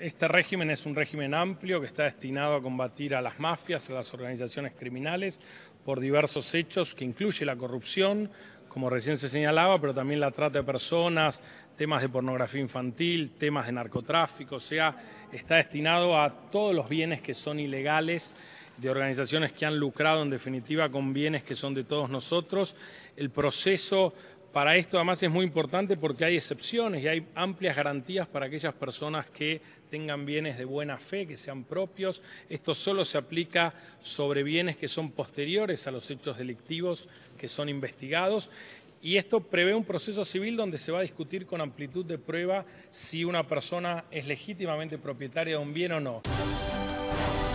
Este régimen es un régimen amplio que está destinado a combatir a las mafias, a las organizaciones criminales, por diversos hechos que incluye la corrupción, como recién se señalaba, pero también la trata de personas, temas de pornografía infantil, temas de narcotráfico, o sea, está destinado a todos los bienes que son ilegales de organizaciones que han lucrado en definitiva con bienes que son de todos nosotros. El proceso para esto además es muy importante porque hay excepciones y hay amplias garantías para aquellas personas que tengan bienes de buena fe, que sean propios. Esto solo se aplica sobre bienes que son posteriores a los hechos delictivos que son investigados. Y esto prevé un proceso civil donde se va a discutir con amplitud de prueba si una persona es legítimamente propietaria de un bien o no.